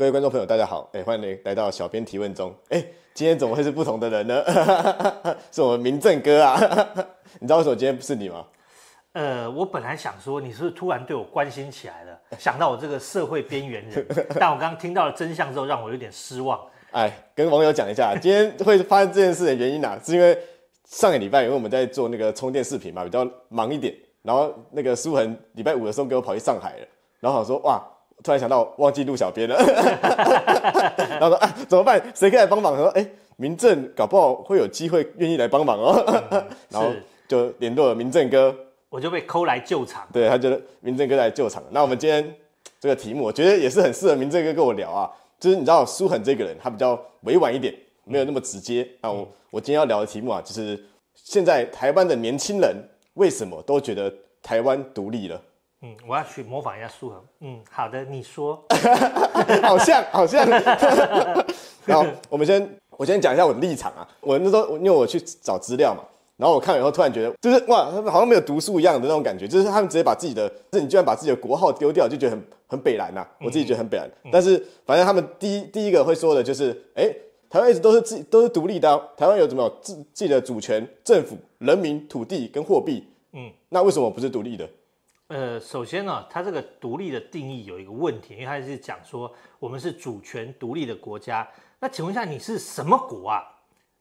各位观众朋友，大家好！哎，欢迎来到小编提问中。哎，今天怎么会是不同的人呢？是我们民政哥啊！你知道什么今天不是你吗？呃，我本来想说你是突然对我关心起来了，想到我这个社会边缘人，但我刚刚听到了真相之后，让我有点失望。哎，跟网友讲一下，今天会发生这件事的原因呢，是因为上个礼拜因为我们在做那个充电视频嘛，比较忙一点，然后那个苏恒礼拜五的时候给我跑去上海了，然后说哇。突然想到忘记录小编了，然后说啊怎么办？谁可以来帮忙？他说哎，民政搞不好会有机会愿意来帮忙哦。然后就联络了民政哥，我就被抠来救场。对他觉得民政哥来救场。那我们今天这个题目，我觉得也是很适合民政哥跟我聊啊。就是你知道苏恒这个人，他比较委婉一点，没有那么直接。那我我今天要聊的题目啊，就是现在台湾的年轻人为什么都觉得台湾独立了？嗯，我要去模仿一下苏恒。嗯，好的，你说。好 像好像。然后 我们先我先讲一下我的立场啊。我那时候因为我去找资料嘛，然后我看了以后，突然觉得就是哇，他们好像没有读书一样的那种感觉，就是他们直接把自己的，你居然把自己的国号丢掉，就觉得很很北蓝呐。我自己觉得很北蓝，但是反正他们第一第一个会说的就是，哎，台湾一直都是自都是独立的，台湾有什么自自己的主权、政府、人民、土地跟货币，嗯，那为什么不是独立的？呃，首先呢，它这个独立的定义有一个问题，因为它是讲说我们是主权独立的国家。那请问一下，你是什么国啊？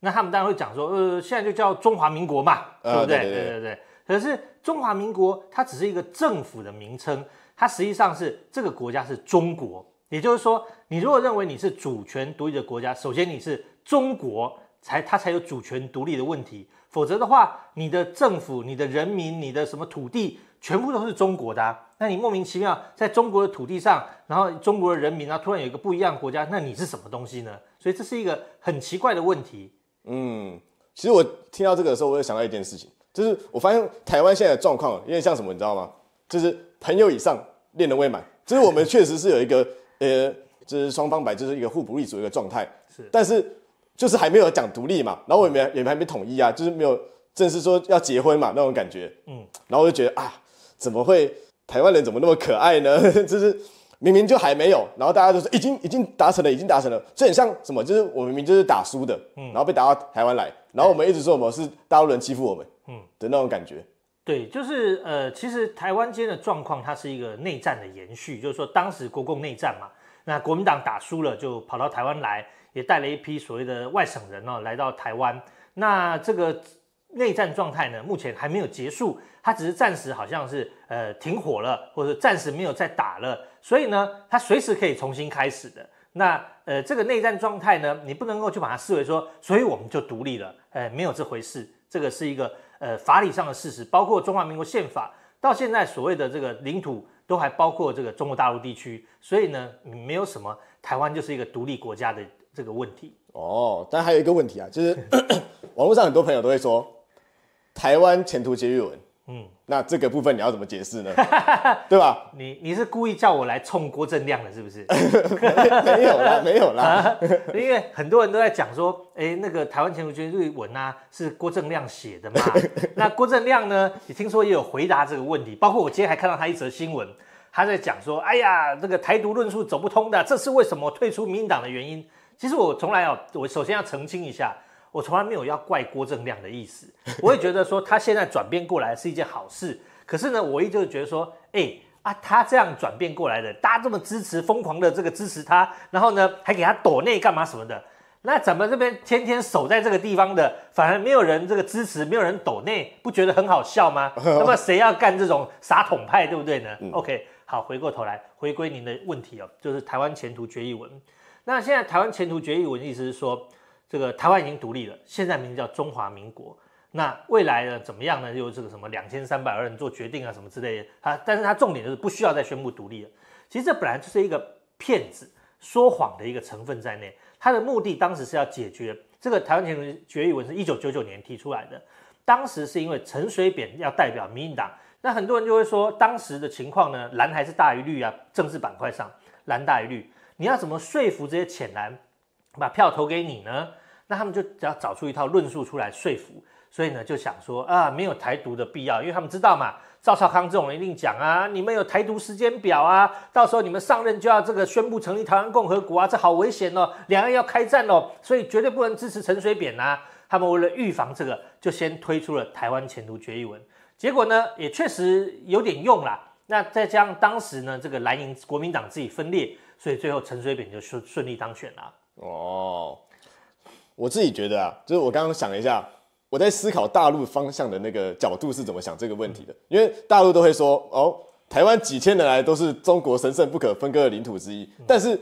那他们当然会讲说，呃，现在就叫中华民国嘛，对不对？对对对。可是中华民国它只是一个政府的名称，它实际上是这个国家是中国。也就是说，你如果认为你是主权独立的国家，首先你是中国才它才有主权独立的问题，否则的话，你的政府、你的人民、你的什么土地。全部都是中国的，那你莫名其妙在中国的土地上，然后中国的人民，然后突然有一个不一样的国家，那你是什么东西呢？所以这是一个很奇怪的问题。嗯，其实我听到这个的时候，我会想到一件事情，就是我发现台湾现在的状况有点像什么，你知道吗？就是朋友以上，恋人未满，就是我们确实是有一个 呃，就是双方摆，就是一个互补立足的一个状态。是，但是就是还没有讲独立嘛，然后也没也还没统一啊，就是没有正式说要结婚嘛那种感觉。嗯，然后我就觉得啊。怎么会台湾人怎么那么可爱呢？就是明明就还没有，然后大家就说已经已经达成了，已经达成了，这很像什么？就是我明明就是打输的，嗯，然后被打到台湾来，然后我们一直说我们是大陆人欺负我们，嗯的那种感觉。对，就是呃，其实台湾间的状况它是一个内战的延续，就是说当时国共内战嘛，那国民党打输了就跑到台湾来，也带了一批所谓的外省人哦来到台湾，那这个。内战状态呢，目前还没有结束，它只是暂时好像是呃停火了，或者暂时没有再打了，所以呢，它随时可以重新开始的。那呃，这个内战状态呢，你不能够去把它视为说，所以我们就独立了，哎，没有这回事，这个是一个呃法理上的事实，包括中华民国宪法到现在所谓的这个领土都还包括这个中国大陆地区，所以呢，没有什么台湾就是一个独立国家的这个问题。哦，但还有一个问题啊，就是 网络上很多朋友都会说。台湾前途捷日文，嗯，那这个部分你要怎么解释呢？对吧？你你是故意叫我来冲郭正亮的，是不是？没有啦，没有啦！因为很多人都在讲说，哎，那个台湾前途捷日文啊，是郭正亮写的嘛？那郭正亮呢？你听说也有回答这个问题。包括我今天还看到他一则新闻，他在讲说，哎呀，这个台独论述走不通的，这是为什么退出民党的原因。其实我从来哦，我首先要澄清一下。我从来没有要怪郭正亮的意思，我也觉得说他现在转变过来是一件好事。可是呢，我依旧觉得说，哎啊，他这样转变过来的，大家这么支持，疯狂的这个支持他，然后呢还给他抖内干嘛什么的，那咱们这边天天守在这个地方的，反而没有人这个支持，没有人抖内，不觉得很好笑吗？那么谁要干这种傻统派，对不对呢？OK，好，回过头来回归您的问题哦，就是台湾前途决议文。那现在台湾前途决议文意思是说。这个台湾已经独立了，现在名字叫中华民国。那未来呢怎么样呢？又是个什么两千三百万人做决定啊，什么之类的。他，但是他重点就是不需要再宣布独立了。其实这本来就是一个骗子说谎的一个成分在内。他的目的当时是要解决这个台湾前途决议文，是一九九九年提出来的。当时是因为陈水扁要代表民进党，那很多人就会说，当时的情况呢，蓝还是大于绿啊？政治板块上蓝大于绿，你要怎么说服这些浅蓝？把票投给你呢？那他们就只要找出一套论述出来说服，所以呢就想说啊，没有台独的必要，因为他们知道嘛，赵少康这种人一定讲啊，你们有台独时间表啊，到时候你们上任就要这个宣布成立台湾共和国啊，这好危险哦，两岸要开战哦，所以绝对不能支持陈水扁呐。他们为了预防这个，就先推出了台湾前途决议文。结果呢，也确实有点用啦。那再加上当时呢，这个蓝营国民党自己分裂，所以最后陈水扁就顺顺利当选了。哦，我自己觉得啊，就是我刚刚想了一下，我在思考大陆方向的那个角度是怎么想这个问题的。因为大陆都会说，哦，台湾几千年来都是中国神圣不可分割的领土之一。但是，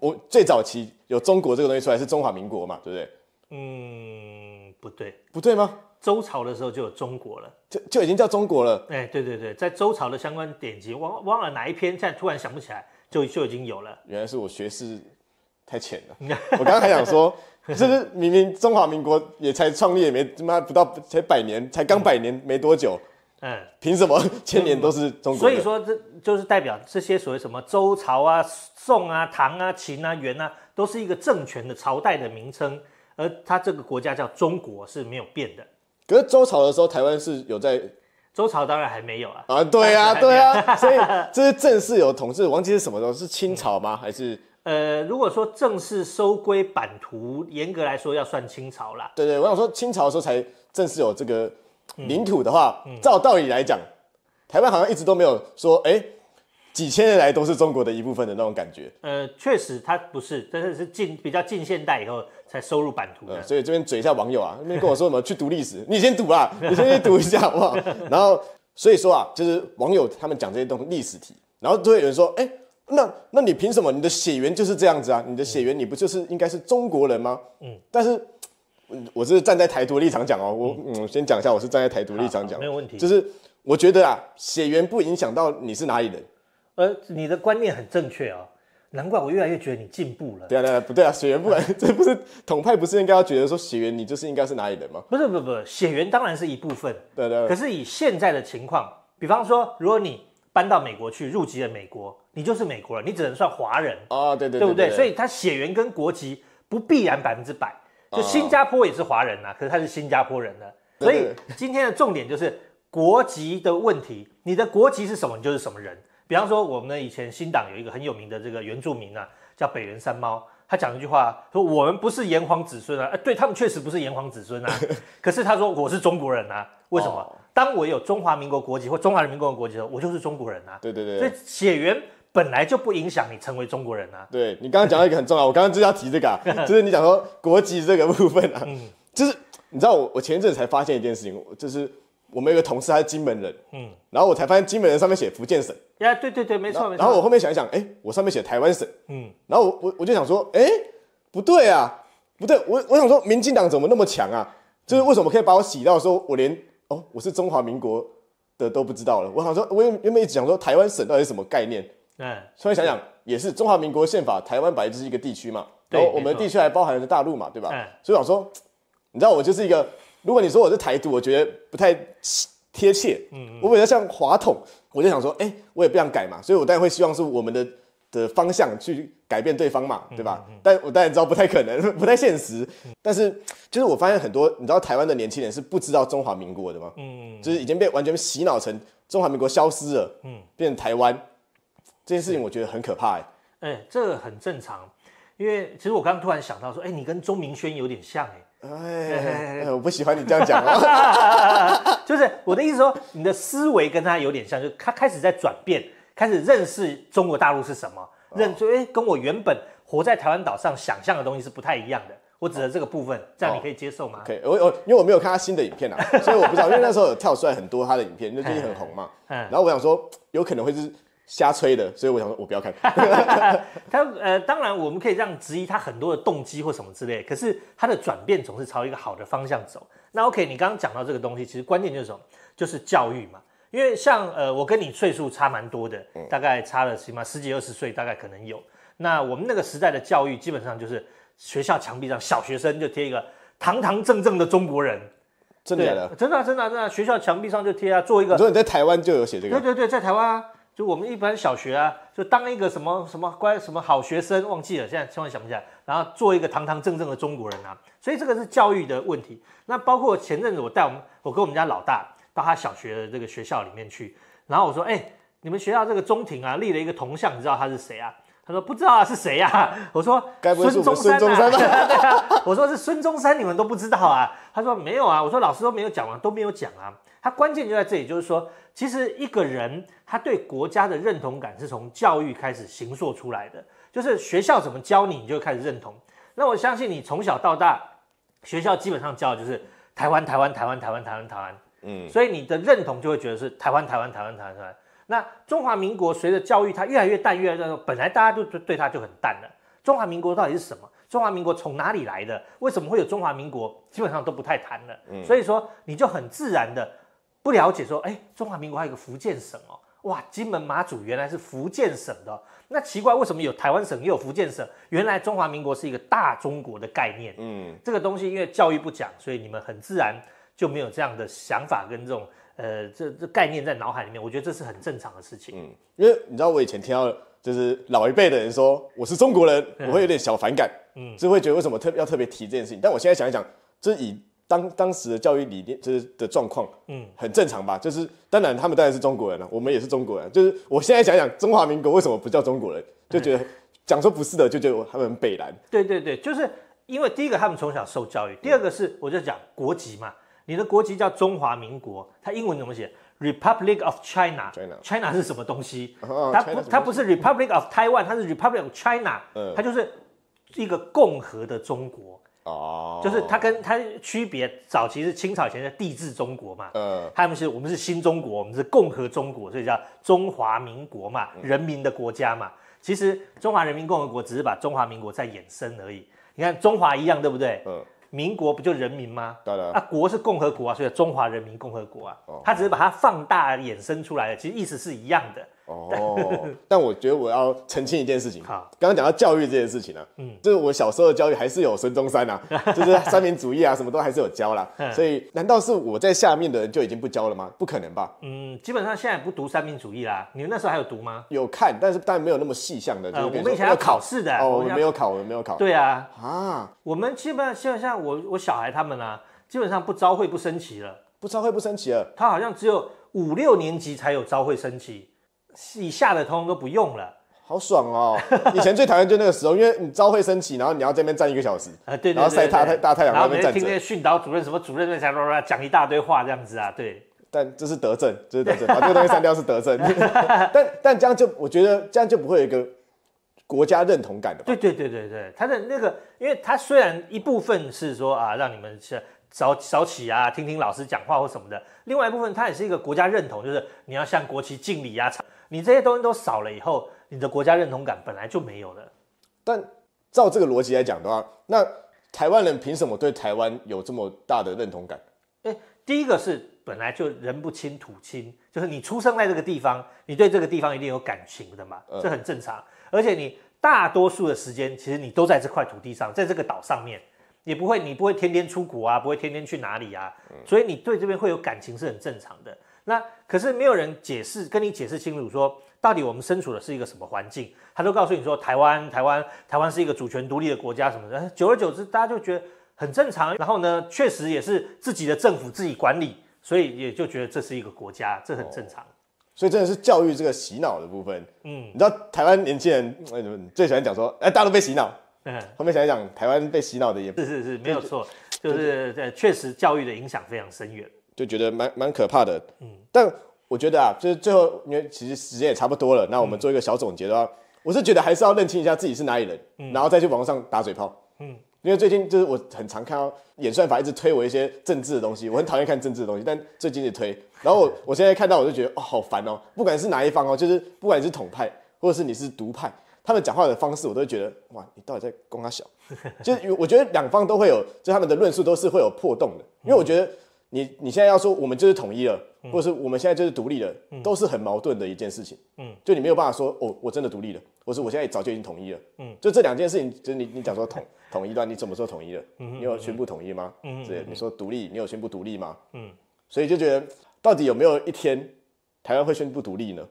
我最早期有中国这个东西出来是中华民国嘛，对不对？嗯，不对，不对吗？周朝的时候就有中国了，就就已经叫中国了。哎，对对对，在周朝的相关典籍，忘忘了哪一篇，现在突然想不起来，就就已经有了。原来是我学识。太浅了，我刚刚还想说，不是明明中华民国也才创立也没他妈不到才百年，才刚百年没多久，嗯，凭什么千年都是中国？所以说这就是代表这些所谓什么周朝啊、宋啊、唐啊、秦啊、元啊，都是一个政权的朝代的名称，而它这个国家叫中国是没有变的。可是周朝的时候，台湾是有在周朝当然还没有啊啊对啊对啊，所以这是正式有统治，忘记是什么时候是清朝吗？还是？呃，如果说正式收归版图，严格来说要算清朝啦。对对，我想说清朝的时候才正式有这个领土的话，照道理来讲，台湾好像一直都没有说，哎，几千年来都是中国的一部分的那种感觉。呃，确实它不是，真的是近比较近现代以后才收入版图的。所以这边嘴一下网友啊，那边跟我说什么去读历史，你先读啊，你先去读一下好不好？然后所以说啊，就是网友他们讲这些东西历史题，然后都会有人说，哎。那那你凭什么？你的血缘就是这样子啊？你的血缘你不就是应该是中国人吗？嗯，但是，我是站在台独立场讲哦。我嗯先讲一下，我是站在台独立场讲，没有问题。就是我觉得啊，血缘不影响到你是哪里人。呃，你的观念很正确啊，难怪我越来越觉得你进步了。对啊，对啊，不对啊，血缘不，这不是统派不是应该要觉得说血缘你就是应该是哪里人吗？不是，不不，血缘当然是一部分。对对。可是以现在的情况，比方说，如果你。搬到美国去入籍了美国，你就是美国人，你只能算华人啊，对对，对不对？所以他血缘跟国籍不必然百分之百。就新加坡也是华人呐，可是他是新加坡人呢。所以今天的重点就是国籍的问题，你的国籍是什么，你就是什么人。比方说我们以前新党有一个很有名的这个原住民啊，叫北原山猫，他讲一句话说：“我们不是炎黄子孙啊。”哎，对他们确实不是炎黄子孙啊，可是他说我是中国人啊，为什么？当我有中华民国国籍或中华人民共和国籍的时候，我就是中国人啊。对对对，所以血缘本来就不影响你成为中国人啊。对，你刚刚讲到一个很重要，我刚刚就是要提这个啊，就是你讲说国籍这个部分啊，就是你知道我我前一阵才发现一件事情，就是我们有个同事他是金门人，嗯，然后我才发现金门人上面写福建省，呀，对对对，没错没错。然后我后面想一想，哎，我上面写台湾省，嗯，然后我我我就想说，哎，不对啊，不对，我我想说，民进党怎么那么强啊？就是为什么可以把我洗到说我连。哦，我是中华民国的都不知道了。我想说，我原原本一直讲说台湾省到底是什么概念？嗯，突然想想也是中华民国宪法，台湾本来就是一个地区嘛。然后我们地区还包含着大陆嘛，对吧？所以想说，你知道我就是一个，如果你说我是台独，我觉得不太贴切。嗯，我比较像华统，我就想说，哎，我也不想改嘛，所以我当然会希望是我们的。的方向去改变对方嘛，对吧？但我当然知道不太可能，不太现实。但是，就是我发现很多，你知道台湾的年轻人是不知道中华民国的吗？嗯，就是已经被完全洗脑成中华民国消失了，嗯，变成台湾这件事情，我觉得很可怕。哎，哎，这很正常，因为其实我刚刚突然想到说，哎，你跟钟明轩有点像，哎，哎，我不喜欢你这样讲哦，就是我的意思说，你的思维跟他有点像，就他开始在转变。开始认识中国大陆是什么，认出哎，跟我原本活在台湾岛上想象的东西是不太一样的。我指的这个部分，这样你可以接受吗？可以，我我因为我没有看他新的影片啊，所以我不知道。因为那时候有跳出来很多他的影片，那最近很红嘛。然后我想说，有可能会是瞎吹的，所以我想说我不要看。他呃，当然我们可以这样质疑他很多的动机或什么之类，可是他的转变总是朝一个好的方向走。那 OK，你刚刚讲到这个东西，其实关键就是什么？就是教育嘛。因为像呃，我跟你岁数差蛮多的，大概差了起码十几二十岁，大概可能有。那我们那个时代的教育，基本上就是学校墙壁上，小学生就贴一个堂堂正正的中国人，真的假的？真的真的真的。学校墙壁上就贴啊，做一个。你说你在台湾就有写这个？对对对，在台湾啊，就我们一般小学啊，就当一个什么什么乖什么好学生，忘记了，现在千万想不起来。然后做一个堂堂正正的中国人啊，所以这个是教育的问题。那包括前阵子我带我们，我跟我们家老大。到他小学的这个学校里面去，然后我说：“哎，你们学校这个中庭啊，立了一个铜像，你知道他是谁啊？”他说：“不知道啊，是谁啊。”我说：“该不是孙中山？” 对啊，我说是孙中山，你们都不知道啊？他说：“没有啊。”我说：“老师都没有讲完，都没有讲啊。”他关键就在这里，就是说，其实一个人他对国家的认同感是从教育开始形塑出来的，就是学校怎么教你，你就开始认同。那我相信你从小到大，学校基本上教的就是台湾，台湾，台湾，台湾，台湾，台湾。所以你的认同就会觉得是台湾，台湾，台湾，台湾。那中华民国随着教育，它越来越淡，越来越淡。本来大家都对它就很淡了。中华民国到底是什么？中华民国从哪里来的？为什么会有中华民国？基本上都不太谈了。嗯，所以说你就很自然的不了解说，哎，中华民国还有个福建省哦，哇，金门马祖原来是福建省的。那奇怪，为什么有台湾省也有福建省？原来中华民国是一个大中国的概念。嗯，这个东西因为教育不讲，所以你们很自然。就没有这样的想法跟这种呃这这概念在脑海里面，我觉得这是很正常的事情。嗯，因为你知道我以前听到就是老一辈的人说我是中国人，我会有点小反感，嗯，就会觉得为什么特要特别提这件事情？但我现在想一想，就以当当时的教育理念，就是的状况，嗯，很正常吧？就是当然他们当然是中国人了，我们也是中国人。就是我现在想想中华民国为什么不叫中国人，就觉得讲说不是的，就觉得他们北蓝。对对对，就是因为第一个他们从小受教育，第二个是我就讲国籍嘛。你的国籍叫中华民国，它英文怎么写？Republic of China。China 是什么东西？它不，它不是 Republic of Taiwan，它是 Republic of China。它就是一个共和的中国。哦，就是它跟它区别，早期是清朝前的帝制中国嘛。嗯，他们是我们是新中国，我们是共和中国，所以叫中华民国嘛，人民的国家嘛。其实中华人民共和国只是把中华民国再延伸而已。你看中华一样，对不对？嗯。民国不就人民吗？对那国是共和国啊，所以中华人民共和国啊，它只是把它放大、衍生出来的，其实意思是一样的。哦，但我觉得我要澄清一件事情。好，刚刚讲到教育这件事情呢，嗯，就是我小时候的教育还是有孙中山啊，就是三民主义啊，什么都还是有教啦。所以，难道是我在下面的人就已经不教了吗？不可能吧。嗯，基本上现在不读三民主义啦，你们那时候还有读吗？有看，但是但然没有那么细项的。就呃，我们以前要考试的。哦，没有考，我没有考。对啊，啊，我们基本上像像我我小孩他们呢，基本上不招会不升旗了，不招会不升旗了。他好像只有五六年级才有招会升旗。以下的通都不用了，好爽哦！以前最讨厌就那个时候，因为你朝会升起，然后你要这边站一个小时 啊，对，然后晒大太大太阳，那边站着，听那些训导主任什么主任那啥啦啦讲一大堆话这样子啊，对。但这是德政，这是德政，把这个东西删掉是德政。但但这样就我觉得这样就不会有一个国家认同感的。对对对对对，他的那个，因为他虽然一部分是说啊让你们是早早起啊，听听老师讲话或什么的，另外一部分他也是一个国家认同，就是你要向国旗敬礼啊。你这些东西都少了以后，你的国家认同感本来就没有了。但照这个逻辑来讲的话，那台湾人凭什么对台湾有这么大的认同感？诶，第一个是本来就人不亲土亲，就是你出生在这个地方，你对这个地方一定有感情的嘛，这很正常。而且你大多数的时间其实你都在这块土地上，在这个岛上面，你不会你不会天天出国啊，不会天天去哪里啊，所以你对这边会有感情是很正常的。那可是没有人解释，跟你解释清楚说，到底我们身处的是一个什么环境？他都告诉你说，台湾，台湾，台湾是一个主权独立的国家什么的。久而久之，大家就觉得很正常。然后呢，确实也是自己的政府自己管理，所以也就觉得这是一个国家，这很正常。所以真的是教育这个洗脑的部分。嗯，你知道台湾年轻人为什么最喜欢讲说，哎，大陆被洗脑？嗯，后面想一想，台湾被洗脑的也是是是没有错，就是呃，确实教育的影响非常深远。就觉得蛮蛮可怕的，嗯，但我觉得啊，就是最后因为其实时间也差不多了，那我们做一个小总结的话，我是觉得还是要认清一下自己是哪里人，然后再去网上打嘴炮，嗯，因为最近就是我很常看到演算法一直推我一些政治的东西，我很讨厌看政治的东西，但最近也推，然后 我现在看到我就觉得哦好烦哦，不管是哪一方哦，就是不管你是统派或者是你是独派，他们讲话的方式我都会觉得哇，你到底在攻他小，就是我觉得两方都会有，就他们的论述都是会有破洞的，因为我觉得。你你现在要说我们就是统一了，或者是我们现在就是独立了，都是很矛盾的一件事情。嗯，就你没有办法说哦，我真的独立了，或是我现在早就已经统一了。嗯，就这两件事情，就是你你讲说统统一段，你怎么说统一了？你有宣布统一吗？嗯，对，你说独立，你有宣布独立吗？嗯，所以就觉得到底有没有一天台湾会宣布独立呢？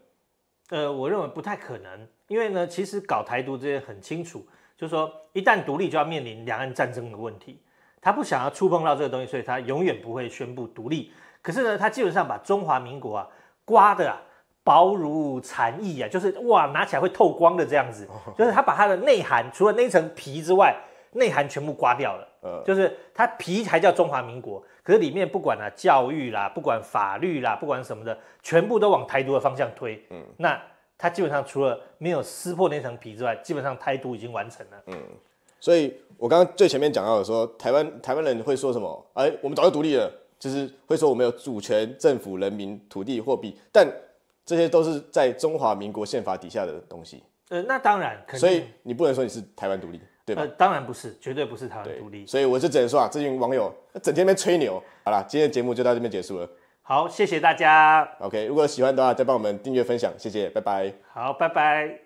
呃，我认为不太可能，因为呢，其实搞台独这些很清楚，就是说一旦独立就要面临两岸战争的问题。他不想要触碰到这个东西，所以他永远不会宣布独立。可是呢，他基本上把中华民国啊刮的薄如蝉翼啊，就是哇拿起来会透光的这样子。就是他把它的内涵，除了那层皮之外，内涵全部刮掉了。就是它皮才叫中华民国，可是里面不管啊教育啦，不管法律啦，不管什么的，全部都往台独的方向推。嗯，那他基本上除了没有撕破那层皮之外，基本上台独已经完成了。嗯。所以，我刚刚最前面讲到的说，台湾台湾人会说什么？哎，我们早就独立了，就是会说我们有主权、政府、人民、土地、货币，但这些都是在中华民国宪法底下的东西。呃，那当然，所以你不能说你是台湾独立，对吗？当然不是，绝对不是台湾独立。所以我就只能说啊，这群网友整天在吹牛。好了，今天的节目就到这边结束了。好，谢谢大家。OK，如果喜欢的话，再帮我们订阅、分享，谢谢，拜拜。好，拜拜。